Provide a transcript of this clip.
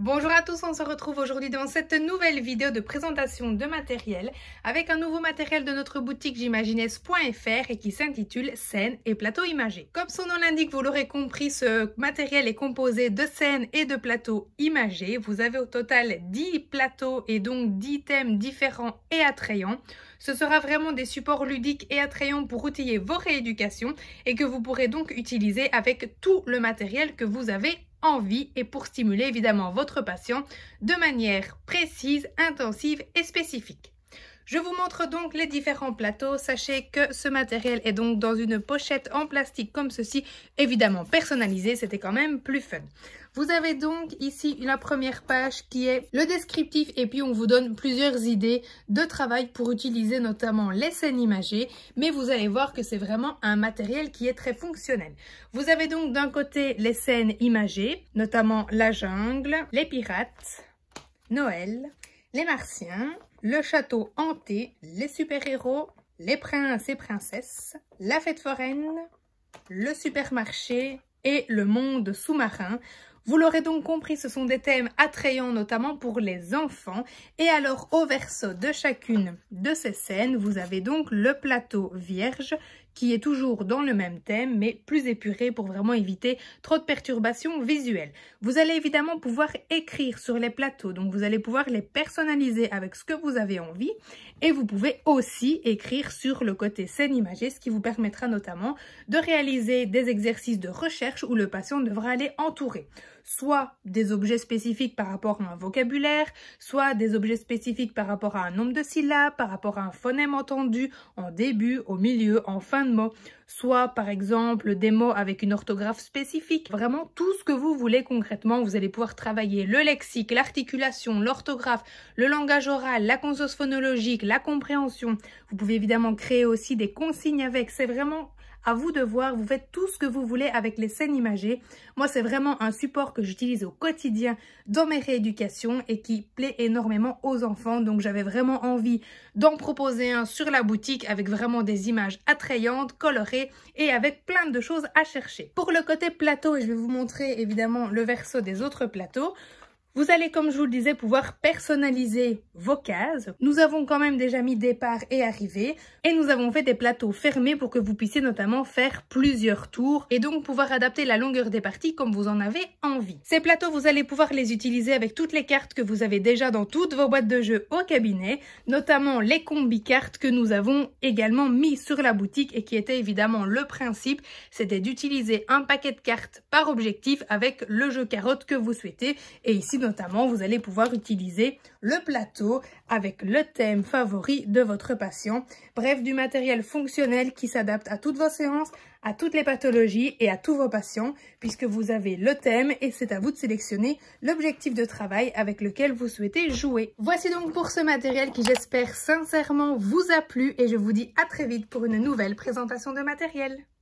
Bonjour à tous, on se retrouve aujourd'hui dans cette nouvelle vidéo de présentation de matériel avec un nouveau matériel de notre boutique j'imagines.fr et qui s'intitule scène et plateaux imagé. Comme son nom l'indique, vous l'aurez compris, ce matériel est composé de scènes et de plateaux imagés. Vous avez au total 10 plateaux et donc 10 thèmes différents et attrayants. Ce sera vraiment des supports ludiques et attrayants pour outiller vos rééducations et que vous pourrez donc utiliser avec tout le matériel que vous avez en et pour stimuler évidemment votre passion de manière précise, intensive et spécifique. Je vous montre donc les différents plateaux. Sachez que ce matériel est donc dans une pochette en plastique comme ceci, évidemment personnalisé, c'était quand même plus fun. Vous avez donc ici la première page qui est le descriptif et puis on vous donne plusieurs idées de travail pour utiliser notamment les scènes imagées. Mais vous allez voir que c'est vraiment un matériel qui est très fonctionnel. Vous avez donc d'un côté les scènes imagées, notamment la jungle, les pirates, Noël, les martiens, le château hanté, les super-héros, les princes et princesses, la fête foraine, le supermarché et le monde sous-marin. Vous l'aurez donc compris, ce sont des thèmes attrayants notamment pour les enfants. Et alors au verso de chacune de ces scènes, vous avez donc le plateau vierge qui est toujours dans le même thème mais plus épuré pour vraiment éviter trop de perturbations visuelles. Vous allez évidemment pouvoir écrire sur les plateaux, donc vous allez pouvoir les personnaliser avec ce que vous avez envie et vous pouvez aussi écrire sur le côté scène imagée, ce qui vous permettra notamment de réaliser des exercices de recherche où le patient devra aller entourer soit des objets spécifiques par rapport à un vocabulaire, soit des objets spécifiques par rapport à un nombre de syllabes, par rapport à un phonème entendu en début, au milieu, en fin de mot soit par exemple des mots avec une orthographe spécifique. Vraiment tout ce que vous voulez concrètement, vous allez pouvoir travailler le lexique, l'articulation, l'orthographe, le langage oral, la conscience phonologique, la compréhension. Vous pouvez évidemment créer aussi des consignes avec, c'est vraiment à vous de voir, vous faites tout ce que vous voulez avec les scènes imagées. Moi, c'est vraiment un support que j'utilise au quotidien dans mes rééducations et qui plaît énormément aux enfants. Donc, j'avais vraiment envie d'en proposer un sur la boutique avec vraiment des images attrayantes, colorées, et avec plein de choses à chercher. Pour le côté plateau, et je vais vous montrer évidemment le verso des autres plateaux, vous allez, comme je vous le disais, pouvoir personnaliser vos cases. Nous avons quand même déjà mis départ et arrivée et nous avons fait des plateaux fermés pour que vous puissiez notamment faire plusieurs tours et donc pouvoir adapter la longueur des parties comme vous en avez envie. Ces plateaux, vous allez pouvoir les utiliser avec toutes les cartes que vous avez déjà dans toutes vos boîtes de jeu au cabinet, notamment les combi cartes que nous avons également mis sur la boutique et qui était évidemment le principe, c'était d'utiliser un paquet de cartes par objectif avec le jeu carotte que vous souhaitez et ici, notamment, vous allez pouvoir utiliser le plateau avec le thème favori de votre patient. Bref, du matériel fonctionnel qui s'adapte à toutes vos séances, à toutes les pathologies et à tous vos patients, puisque vous avez le thème et c'est à vous de sélectionner l'objectif de travail avec lequel vous souhaitez jouer. Voici donc pour ce matériel qui j'espère sincèrement vous a plu et je vous dis à très vite pour une nouvelle présentation de matériel.